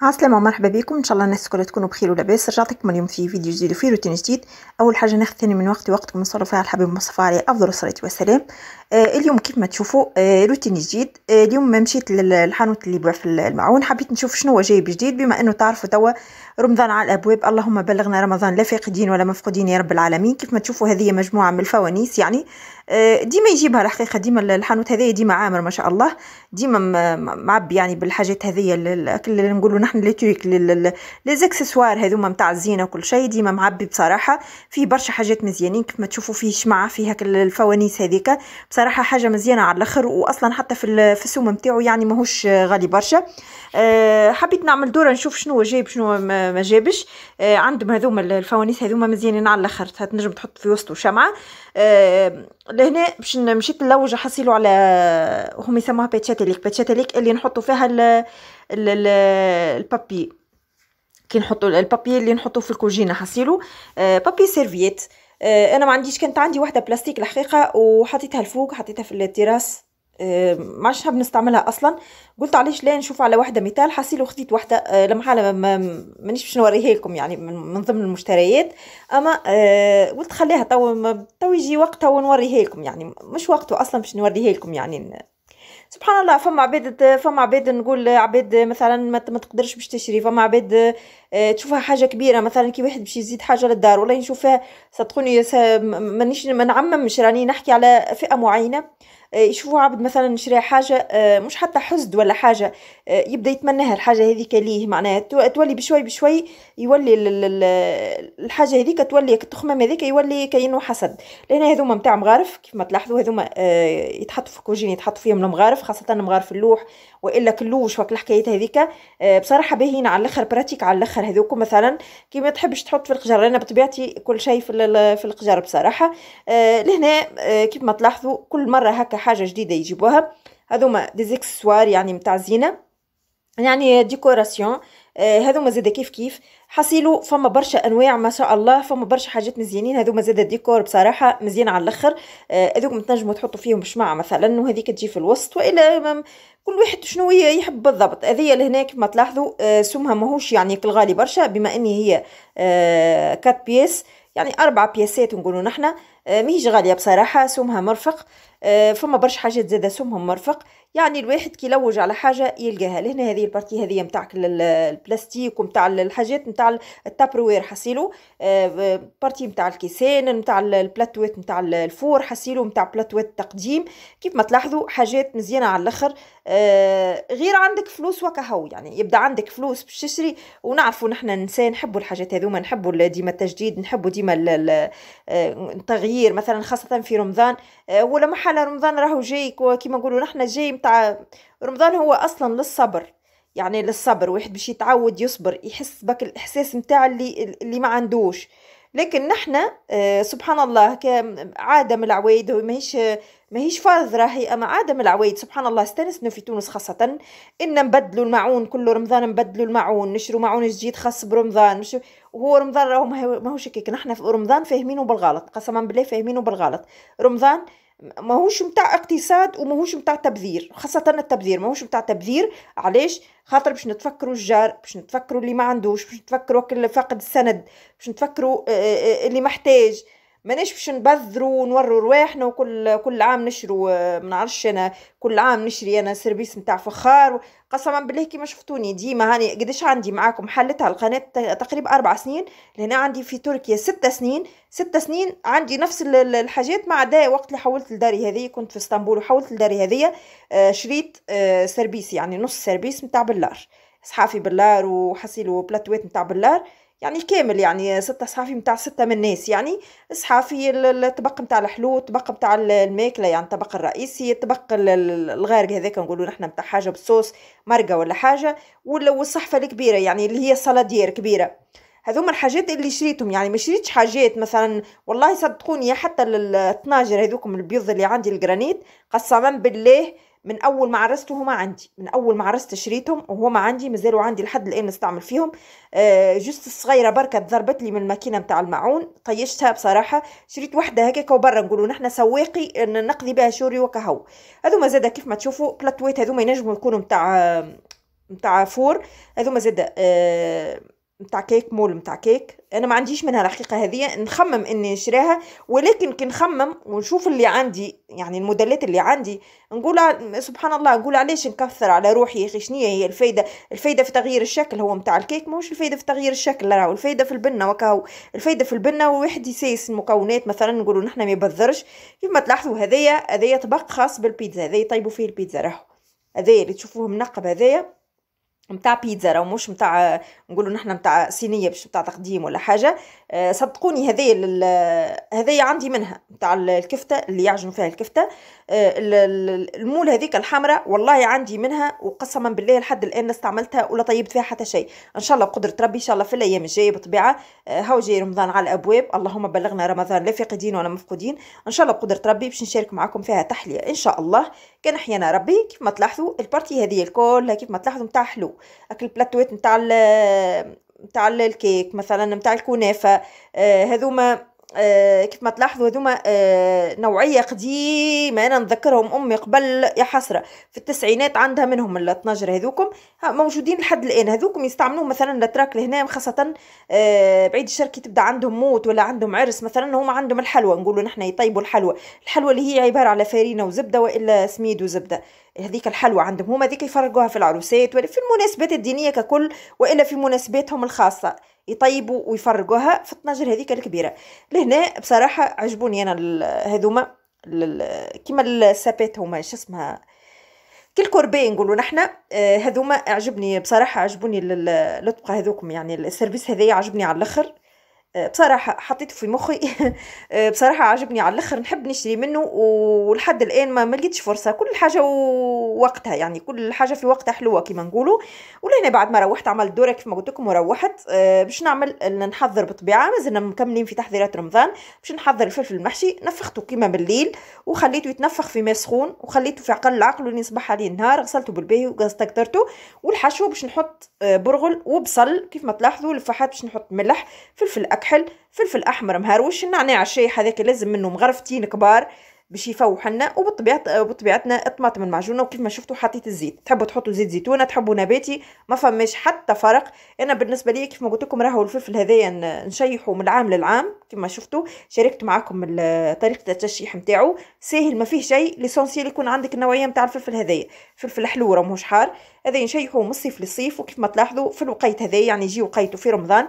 عسلامة ومرحبا بكم ان شاء الله الناس كلها تكونوا بخير ولاباس رجعتكم اليوم في فيديو جديد وفي روتين جديد اول حاجه ناخذ ثاني من وقتي وقتكم نصلوا فيها الحبيب مصطفى عليه افضل الصلاه والسلام آه اليوم كيف ما تشوفوا آه روتين جديد آه اليوم مشيت للحانوت اللي يبيع في المعون حبيت نشوف شنو هو جايب جديد بما انه تعرفوا توا رمضان على الابواب اللهم بلغنا رمضان لا فاقدين ولا مفقودين يا رب العالمين كيف ما تشوفوا هذه مجموعه من الفوانيس يعني ديما يجيبها الحقيقه ديما الحانوت هذايا ديما عامر ما شاء الله ديما معبي يعني بالحاجات هذيا اللي نقولوا نحن لي تويك لي زاكسسوار هذوما نتاع الزينه وكل شيء ديما معبي بصراحه في برشا حاجات مزيانين كيف ما تشوفوا فيه شمعه فيها هاك الفوانيس هذيك بصراحه حاجه مزيانه على الاخر واصلا حتى في السوم نتاعو يعني ماهوش غالي برشا آه، حبيت نعمل دوره نشوف شنو جايب شنو ما جابش آه، عندهم هذوما الفوانيس هذوما مزيانين على الاخر تنجم تحط في وسطو شمعه آه، لهنا باش مشيت نلوج نحصلوا على هم يسموها باتشاتيليك باتشاتيليك اللي نحطوا فيها ال ال ال البابي كي نحطوا البابي اللي نحطوه في الكوجينه حصيلو آه، بابي سيرفييت آه، انا ما عنديش كانت عندي واحده بلاستيك الحقيقه وحطيتها الفوق حطيتها في التراس آه، معشها بنستعملها اصلا قلت علاش لا نشوف على وحده مثال حاسيلو خديت وحده آه، لمحاله مانيش باش نوريها لكم يعني من ضمن المشتريات اما آه، قلت خليها تو تو يجي وقتها ونوريها لكم يعني مش وقته اصلا باش نوريها لكم يعني سبحان الله فما عباد فما عباد نقول عباد مثلا ما تقدرش باش تشري فما عباد تشوفها حاجه كبيره مثلا كي واحد باش يزيد حاجه للدار ولا يشوفها صدقوني مانيش ما نعممش راني نحكي على فئه معينه آه، يشوفوا عبد مثلا شرى حاجه آه، مش حتى حسد ولا حاجه آه، يبدا يتمناها الحاجه هذيك ليه معناها تولي بشوي بشوي يولي الحاجه هذيك تولي التخمام هذيك يولي كانه حسد لان هذوما نتاع مغارف كيف ما تلاحظوا هذوما يتحطوا في كوجين يتحطوا فيهم المغارف خاصه مغارف اللوح والا كلوش وكل الحكايات هذيك بصراحه باهين على الاخر براتيك على الاخر هذوك مثلا كي ما تحبش تحط في القجر انا بطبيعتي كل شيء في القجر بصراحه لهنا كيف ما تلاحظوا كل مره هكا حاجه جديده يجيبوها هذوما ديزيكسسوار يعني متاع زينه يعني ديكوراسيون آه، هذوما زاد كيف كيف حصيلو فما برشا انواع ما شاء الله فما برشا حاجات مزيانين هذوما زاد ديكور بصراحه مزيان على الاخر آه، هذوك تنجموا تحطوا فيهم شمعه مثلا وهذيك تجي في الوسط والا كل واحد شنو يحب بالضبط هذه لهنا ما تلاحظوا آه، سمها ماهوش يعني غالي برشا بما اني هي آه كات بيس يعني اربع بياسات نقولوا نحنا ماهيش غاليه بصراحه سمها مرفق آه، فما برشا حاجات زادا سمهم مرفق يعني الواحد كي يلوج على حاجه يلقاها لهنا هذه البارتي هذه نتاع البلاستيك ومتاع الحاجات نتاع التابروير حسيلو آه، آه، بارتي نتاع الكيسان نتاع البلاتوات نتاع الفور حسيلو نتاع بلاتوات التقديم كيف ما تلاحظوا حاجات مزيانه على الاخر آه، غير عندك فلوس وكهو يعني يبدا عندك فلوس باش تشري ونعرفوا نحن النساء نحبوا الحاجات هذوما نحبوا ديما التجديد نحبوا ديما التغيير مثلا خاصه في رمضان ولا محل رمضان راهو جاي كيما نقولوا نحن جاي نتاع رمضان هو اصلا للصبر يعني للصبر واحد باش يتعود يصبر يحس بك الاحساس نتاع اللي اللي ما عندوش لكن نحنا آه، سبحان الله عاده من العوايد ماهيش ماهيش فرض راهي اما عاده من العوايد سبحان الله استنسنا في تونس خاصه ان نبدلوا المعون كل رمضان نبدلوا المعون نشروا معون جديد خاص برمضان مش وهو رمضان راهو ماهوش هكاك نحنا في رمضان فاهمينه بالغلط قسما بالله فاهمينه بالغلط رمضان ماهوش متاع اقتصاد وماهوش متاع تبذير خاصة التبذير ماهوش متاع تبذير علاش خاطر باش نتفكروا الجار باش نتفكروا اللي ما عندوش باش نتفكروا كل فاقد السند باش نتفكروا آه، آه، آه، اللي محتاج ماناش باش نبذرو ونورو رواحنا وكل كل عام نشرو آه، ما نعرفش انا كل عام نشري انا سيرفيس نتاع فخار قسما بالله كيما شفتوني ديما هاني قداش عندي معاكم حلتها القناه تقريبا اربع سنين لهنا عندي في تركيا ستة سنين ستة سنين عندي نفس الحاجات ما عدا وقت اللي حولت لداري هذه كنت في اسطنبول وحولت لداري هذه آه، شريت آه، سيرفيس يعني نص سيرفيس نتاع بلار صحافي بلار وحصيلو بلاتويت نتاع بلار يعني كامل يعني ستة صحافي متاع ستة من الناس يعني صحافي الطبق متاع الحلو الطبق متاع الماكلة يعني الطبق الرئيسي الطبق الغارق هذاك نقولوا نحنا متاع حاجة بالصوص مرقة ولا حاجة والصحفة الكبيرة يعني اللي هي الصلادير كبيرة هذوما الحاجات اللي شريتهم يعني ما شريتش حاجات مثلا والله صدقوني حتى الطناجر هذوكم البيض اللي عندي الجرانيت قسما بالله من اول ما عرسته هما عندي من اول ما عرست شريتهم وهما عندي مازالوا عندي لحد الان نستعمل فيهم آه جست الصغيره بركه ضربت لي من الماكينه نتاع المعون طيشتها بصراحه شريت وحده هكاك وبرا نقولوا نحنا سواقي نقضي بها شوري وكهو هذوما زاده كيف ما تشوفوا بلاتويت هذوما ينجموا يكونوا نتاع نتاع فور هذوما زاده آه نتاع كيك مول نتاع كيك انا ما عنديش منها الحقيقه هذه نخمم اني نشراها ولكن كي نخمم ونشوف اللي عندي يعني الموديلات اللي عندي نقول سبحان الله نقول علاش نكثر على روحي يا اخي شنو هي الفايده الفايده في تغيير الشكل هو نتاع الكيك ماهوش الفايده في تغيير الشكل راهو الفايده في البنه وكاو الفايده في البنه وواحد يسيس المكونات مثلا نقولوا نحنا ما يبذرش كيف ما تلاحظوا هذايا هذايا طبق خاص بالبيتزا هذايا يطيبوا فيه البيتزا راهو هذايا اللي تشوفوه منقب هذايا نتاع بيتزا راهو مش نتاع نقولوا نحن نتاع صينيه باش نتاع تقديم ولا حاجه أه صدقوني هذه هذه عندي منها نتاع الكفته اللي يعجنوا فيها الكفته أه المول هذيك الحمراء والله عندي منها وقسما بالله لحد الان استعملتها ولا طيبت فيها حتى شيء ان شاء الله بقدره ربي ان شاء الله في الايام الجايه بطبيعه أه هاو جاي رمضان على الابواب اللهم بلغنا رمضان لا فاقدين ولا مفقودين ان شاء الله بقدره ربي باش نشارك معكم فيها تحليه ان شاء الله كان احيانا ربي كيف ما تلاحظوا البارتي هذه الكل كيف ما تلاحظوا نتاع حلو اكل بلاتويت نتاع نتاع الكيك مثلا نتاع الكنافه آه، هذوما آه كيف ما تلاحظوا هذوما آه نوعية قديمة أنا نذكرهم أمي قبل يا حسرة في التسعينات عندها منهم الطنجره هذوكم موجودين لحد الان هذوك يستعملوهم مثلا الاتراك لهنا خاصه آه، بعيد الشر كي تبدا عندهم موت ولا عندهم عرس مثلا هما عندهم الحلوى نقولوا نحنا يطيبوا الحلوى الحلوى اللي هي عباره على فرينه وزبده والا سميد وزبده هذيك الحلوى عندهم هما هذيك يفرقوها في العروسات ولا في المناسبات الدينيه ككل والا في مناسباتهم الخاصه يطيبوا ويفرقوها في الطناجر هذيك الكبيره لهنا بصراحه عجبوني انا هذوما كيما السابات هما شو اسمها كل كورباية نقولوا نحنا آه، هذوما عجبني بصراحة عجبوني لطبقة هذوكم يعني السيرفيس هذايا عجبني على الاخر بصراحة حطيته في مخي بصراحة عجبني على الاخر نحب نشري منه ولحد الان ما ملقيتش فرصة كل حاجة ووقتها يعني كل حاجة في وقتها حلوة كما نقولوا ولهنا بعد ما روحت عملت دورة كيف ما قلت لكم وروحت آه، باش نعمل نحضر بطبيعة مازلنا مكملين في تحضيرات رمضان باش نحضر الفلفل المحشي نفخته كما بالليل وخليته يتنفخ في ماء سخون وخليته في عقل العقل ولين صبح عليه النهار غسلته بالباهي وقدرته والحشو باش نحط آه، برغل وبصل كيف ما تلاحظوا الفحات باش نحط ملح فلفل اكحل فلفل احمر مهروش النعناع الشايح هذاك لازم منه مغرفتين كبار باش يفوح لنا وبطبيعتنا الطماطم المعجونه وكيف ما شفتوا حطيت الزيت تحبوا تحطوا زيت زيتونه تحبوا نباتي ما فماش حتى فرق انا بالنسبه لي كيف ما قلت لكم راهو الفلفل هذايا نشيحه من العام للعام ما شفتوا شاركت معاكم طريقه التشييح نتاعو ساهل ما فيه شيء ليسونسييل يكون عندك النوعيه نتاع الفلفل هذايا فلفل حلو راه ماهوش حار هذا نشيحوه من الصيف للصيف وكيف ما تلاحظوا في الوقيت هذايا يعني يجي وقيته في رمضان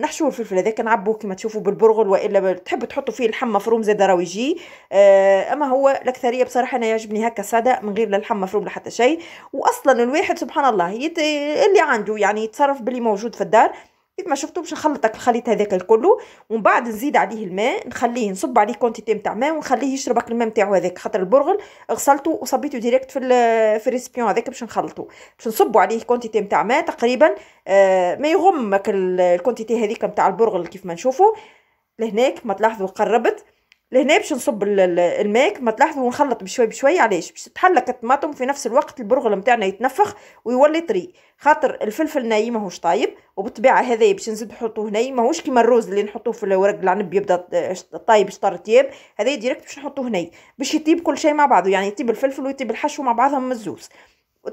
نحشوه الفلفل هذاك نعبوه كما تشوفوا بالبرغل والا تحبوا تحطوا فيه اللحم مفروم زاد راويجي آه، اما هو الاكثريه بصراحه انا يعجبني هكا ساده من غير لا لحم مفروم لا حتى شيء واصلا الواحد سبحان الله اللي عنده يعني يتصرف باللي موجود في الدار كيف ما شفتوا باش نخلطك الخليط هذاك الكل ومن بعد نزيد عليه الماء نخليه نصب عليه كونتيتي نتاع ماء ونخليه يشربك الماء نتاعو هذاك خاطر البرغل غسلته وصبيته ديريكت في في الريسبيون هذاك باش نخلطه باش نصبوا عليه كونتيتي نتاع ماء تقريبا آه، ما يغمك الكونتيتي هذيك نتاع البرغل كيف ما نشوفوا لهناك ما تلاحظوا قربت لهنا باش نصب الماك ما تلاحظوا ونخلط بشوي بشوي علاش باش تحلك الطماطم في نفس الوقت البرغل نتاعنا يتنفخ ويولي طري خاطر الفلفل ناي ماهوش طايب وبالطبيعه هذا باش نزيد نحطوه هنا ماهوش كيما الروز اللي نحطوه في الورق العنب يبدا طايب شطر طيب هذا ديريكت باش نحطوه هنا باش يطيب كل شيء مع بعضه يعني يطيب الفلفل ويطيب الحشو مع بعضهم مزوز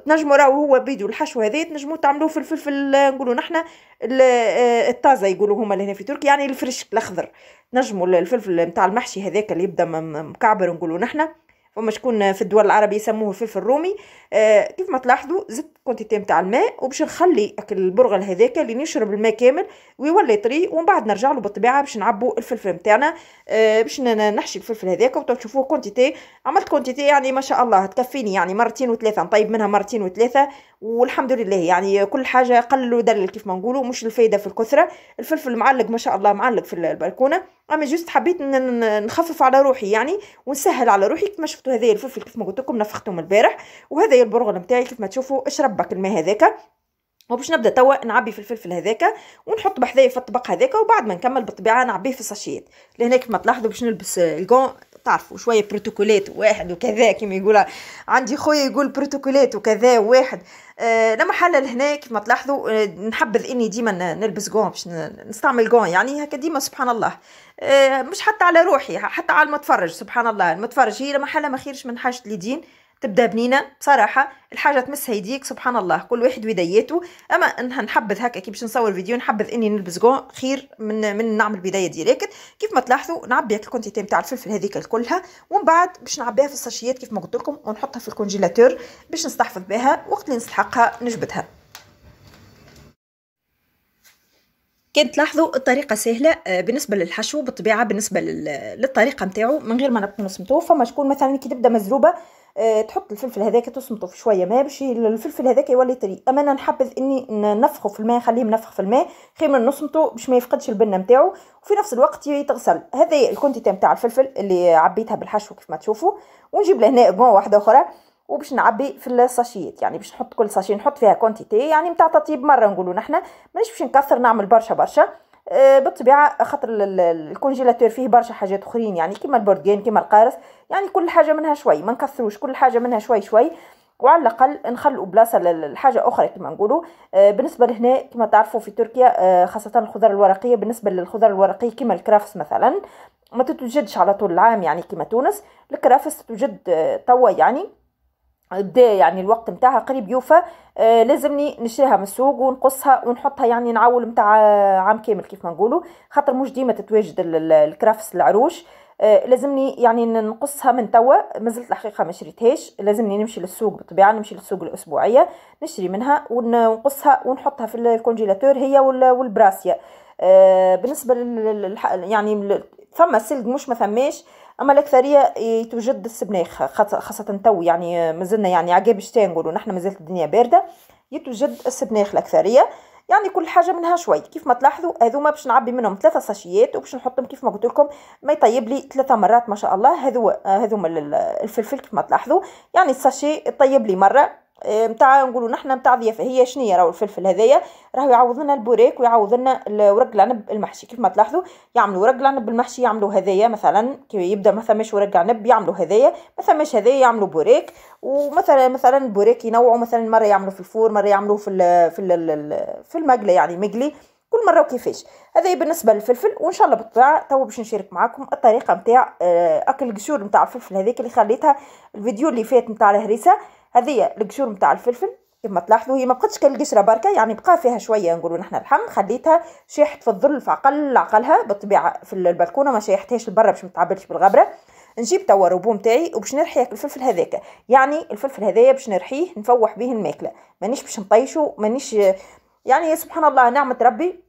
تنجموا راهو هو بيدو الحشو هذا تنجموا تعملوه في الفلفل نقولوا نحنا آه، الطازه يقولوا هما هنا في تركيا يعني الفريش الاخضر تنجموا الفلفل نتاع المحشي هذاك اللي يبدا مكعبر نقولوا نحنا فما شكون في الدول العربية يسموه فلفل رومي آه كيف ما تلاحظوا زدت كونتيتي نتاع الماء وباش نخلي البرغل هذاك اللي نشرب الماء كامل ويولي طري ومن بعد نرجع له بالطبيعه باش نعبوا الفلفل نتاعنا آه باش نحشي الفلفل هذاك وتشوفوه كونتيتي عملت كونتيتي يعني ما شاء الله تكفيني يعني مرتين وثلاثه نطيب منها مرتين وثلاثه والحمد لله يعني كل حاجه قلل ودلل كيف ما نقولوا مش الفايده في الكثره الفلفل معلق ما شاء الله معلق في البلكونه اما جست حبيت نخفف على روحي يعني ونسهل على روحي كما شفتوا نفختو هذايا الفلفل كيف ما قلت لكم نفختهم البارح وهذايا البرغل نتاعي كيف ما تشوفوا شربك الماء هذاك وباش نبدا توا نعبي في الفلفل هذاك ونحط بحذايا في الطبق هذاك وبعد ما نكمل بالطبيعه نعبيه في الساشيات لهنا كيف ما تلاحظوا باش نلبس الكون تعرفوا شويه بروتوكولات واحد وكذا كما يقول عندي خويا يقول بروتوكولات وكذا واحد أه لما حلل هنا كما تلاحظوا آه، نحبذ اني ديما نلبس جون باش نستعمل جون يعني هكا ديما سبحان الله أه مش حتى على روحي حتى على المتفرج سبحان الله المتفرج هي لما حلا ما خيرش من حاجه اليدين تبدا بنينه بصراحه الحاجه تمس هيديك سبحان الله كل واحد ودايته اما انها نحبذ هكا كي باش نصور فيديو نحبذ اني نلبس كون خير من من نعمل بدايه ديريكت كيف ما تلاحظوا نعبي الكونتيتي نتاع الفلفل هذيك كلها ومن بعد باش نعبيها في الساشيات كيف ما قلت لكم ونحطها في الكونجيلاتور باش نستحفظ بها وقت اللي نستحقها نجبدها كان تلاحظوا الطريقه سهله آه، بالنسبه للحشو بالطبيعه بالنسبه للطريقه نتاعو من غير ما نبقى نصمتو فما شكون مثلا كي تبدا مزروبه آه، تحط الفلفل هذاك تصمتو في شويه ما باش الفلفل هذاك يولي طري اما انا نحبذ اني نفخه في الماء نخليه منفخ في الماء خير من نصمتو باش ما يفقدش البنه نتاعو وفي نفس الوقت يتغسل هذا الكونتيتي نتاع الفلفل اللي عبيتها بالحشو كيف ما تشوفوا ونجيب لهنا بون واحده اخرى وباش نعبي في الساشيات يعني باش نحط كل ساشي نحط فيها كونتيتي يعني نتاع تطيب مره نقولوا نحنا مانيش باش نكثر نعمل برشا برشا آه، بالطبيعه خاطر الكونجيلاتور فيه برشا حاجات اخرين يعني كيما البرتقال كيما القارص يعني كل حاجه منها شوي ما نكثروش كل حاجه منها شوي شوي وعلى الاقل نخلوا بلاصه للحاجه اخرى كما نقولوا آه، بالنسبه لهنا كما تعرفوا في تركيا آه، خاصه الخضر الورقيه بالنسبه للخضر الورقيه كما الكرافس مثلا ما تتوجدش على طول العام يعني كما تونس الكرافس تتوجد توا يعني بدا إيه يعني الوقت نتاعها قريب يوفى آه لازمني نشريها من السوق ونقصها ونحطها يعني نعول نتاع عام كامل كيف ما نقولوا خاطر مش ديما تتواجد الكرافس العروش آه لازمني يعني نقصها من توا مازلت الحقيقه ما شريتهاش لازمني نمشي للسوق بالطبيعه نمشي للسوق الاسبوعيه نشري منها ونقصها ونحطها في الكونجيلاتور هي والبراسيا آه بالنسبه لل يعني ثم سلق مش ما ثماش اما الاكثريه يتوجد السبناخ خاصه تو يعني مازلنا يعني عقاب الشتاء نقولوا نحنا مازالت الدنيا بارده يتوجد السبناخ الاكثريه يعني كل حاجه منها شوي كيف ما تلاحظوا هذوما باش نعبي منهم ثلاثه ساشيات وباش نحطهم كيف ما قلت لكم ما يطيب لي ثلاثه مرات ما شاء الله هذو هذوما الفلفل كيف ما تلاحظوا يعني الساشي يطيب لي مره نتاع إيه، نقولوا نحنا نتاع ضيافه هي شنيا راهو الفلفل هذايا راهو يعوض لنا البوريك ويعوض لنا ورق العنب المحشي كيف ما تلاحظوا يعملوا ورق العنب المحشي يعملوا هذايا مثلا كي يبدا ما ثماش ورق عنب يعملوا هذايا ما ثماش هذايا يعملوا بوريك ومثلا مثلا البوريك ينوعوا مثلا مره يعملوا في الفور مره يعملوا في ال في في المقله يعني مقلي كل مره وكيفاش هذا بالنسبه للفلفل وان شاء الله بالطبيعه تو باش نشارك معاكم الطريقه نتاع آه، اكل القشور نتاع الفلفل هذيك اللي خليتها الفيديو اللي فات نتاع الهريسه هذه القشور نتاع الفلفل كما تلاحظوا هي ما بقتش كالقشره بركه يعني بقى فيها شويه نقولوا نحن الحم خليتها شيحت في الظل في عقل عقلها بالطبيعه في البلكونه ما شيحتهاش لبرا باش ما تعبلش بالغبره نجيب توا روبو نتاعي وباش نرحي الفلفل هذاك يعني الفلفل هذايا باش نرحيه نفوح به الماكله مانيش باش نطيشه مانيش يعني سبحان الله نعمه ربي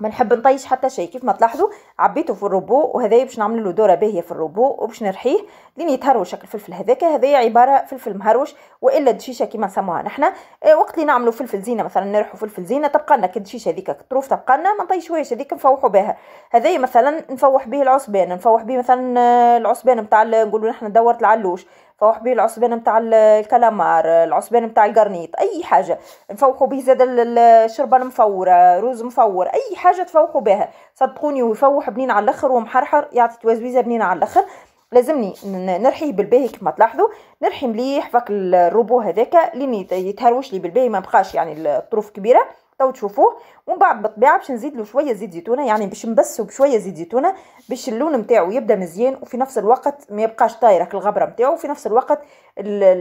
ما نحب نطيش حتى شيء كيف ما تلاحظوا عبيته في الروبو وهذايا باش نعمل له دوره باهيه في الروبو وباش نرحيه لين يتهروش الفلفل هذاك هذايا عباره فلفل مهروش والا دشيشه كيما نسموها نحنا آه، وقت اللي نعملوا فلفل زينه مثلا نرحوا فلفل زينه تبقى لنا كدشيشه هذيك الطروف تبقى لنا ما نطيشوهاش هذيك نفوحوا بها هذايا مثلا نفوح به العصبان نفوح به مثلا آه، العصبان نتاع نقولوا نحنا دورت العلوش نفوح به العصبان نتاع الكلامار العصبان نتاع القرنيط اي حاجه نفوحوا به زاد الشربه المفوره روز مفور اي حاجه تفوحوا بها صدقوني ويفوح بنين على الاخر ومحرحر يعطي توزويزه بنينه على الاخر لازمني نرحيه بالباهي كما تلاحظوا نرحي مليح فك الروبو هذاك لين يتهروش لي بالباهي ما بقاش يعني الطروف كبيره تو تشوفوه ومن بعد بالطبيعه باش نزيد له شويه زيت زيتونه يعني باش نبسو بشويه زيت زيتونه باش اللون نتاعو يبدا مزيان وفي نفس الوقت ما يبقاش طايره الغبره نتاعو وفي نفس الوقت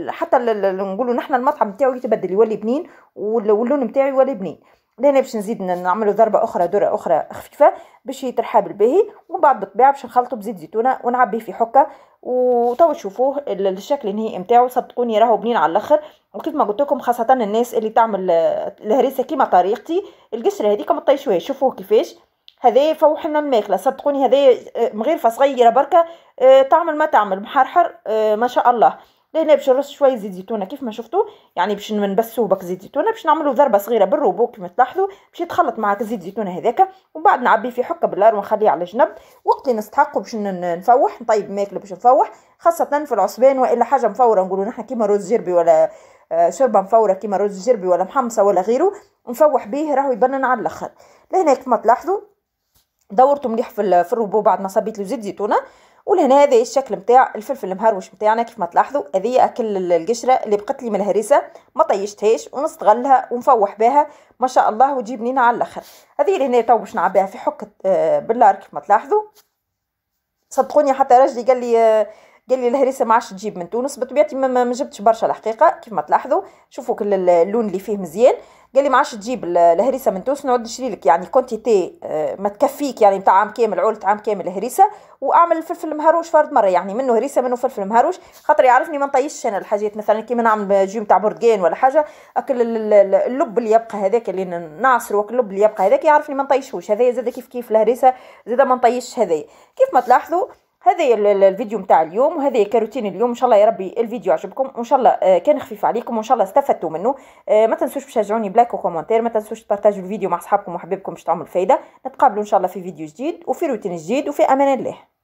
حتى نقولوا نحن المطعم نتاعو يتبدل يولي بنين واللون نتاعو يولي بنين لهنا باش نزيد نعملو ضربه اخرى دره اخرى خفيفه باش يترحاب الباهي ومن بعد بالطبيعه باش نخلطو بزيت زيتونه ونعبيه في حكه وتوا تشوفوه الشكل النهائي نتاعو صدقوني راهو بنين على الاخر وكيف ما قلت لكم خاصه الناس اللي تعمل الهريسه كيما طريقتي القشره هذيك ما تطيشوهاش شوفوه كيفاش هذا فوحنا الماكله صدقوني هذا آه، مغير صغيره بركه تعمل آه، ما تعمل محرحر آه، ما شاء الله لهنا باش نرص شويه زيت زيتونه كيف ما شفتوا يعني باش نبسو بك زيت زيتونه باش نعملوا ضربه صغيره بالروبو كيف ما تلاحظوا باش يتخلط معاك زيت زيتونه هذاك ومن بعد نعبيه في حكه بالار ونخليه على جنب وقت اللي نستحقوا باش نفوح نطيب ماكله باش نفوح خاصه في العصبان والا حاجه مفوره نقولوا نحن كيما رز جربي ولا آه، شوربه مفوره كيما رز جربي ولا محمصه ولا غيره نفوح به راهو يبنن على الاخر لهنا كيف ما تلاحظوا دورته مليح في الروبو بعد ما صبيت له زيت زيتونه ولهنا هذا الشكل نتاع الفلفل المهروش نتاعنا كيف ما تلاحظوا هذه اكل القشره اللي بقت لي من الهريسه ما طيشتهاش ونستغلها ونفوح بها ما شاء الله وتجيب لينا على الاخر هذه اللي هنا تو باش نعبيها في حكه آه، بلار كيف ما تلاحظوا صدقوني حتى رجلي قال لي آه، قال لي الهريسه ما عادش تجيب من تونس بطبيعتي ما جبتش برشا الحقيقه كيف ما تلاحظوا شوفوا كل اللون اللي فيه مزيان قال لي ما عادش تجيب الهريسه من تونس نعود نشري لك يعني كونتيتي آه، ما تكفيك يعني نتاع عام كامل عولة عام كامل هريسه واعمل فلفل مهروش فرد مره يعني منه هريسه منه فلفل مهروش خاطر يعرفني ما نطيشش انا الحاجات مثلا كيما نعمل جو نتاع برتقان ولا حاجه اكل اللب اللي يبقى هذاك اللي نعصره اللب اللي يبقى هذاك يعرفني ما نطيشهوش هذايا زاد كيف كيف الهريسه زاد ما نطيشش هذايا كيف ما تلاحظوا هذا الفيديو متاع اليوم وهذا كاروتين اليوم ان شاء الله يا ربي الفيديو عجبكم وان شاء الله آه، كان خفيف عليكم وان شاء الله استفدتوا منه آه، ما تنسوش تشجعوني بلايك وكومنتير ما تنسوش تبارتاجوا الفيديو مع اصحابكم وحبيبكم باش تعملوا فايده نتقابلوا ان شاء الله في فيديو جديد وفي روتين جديد وفي امان الله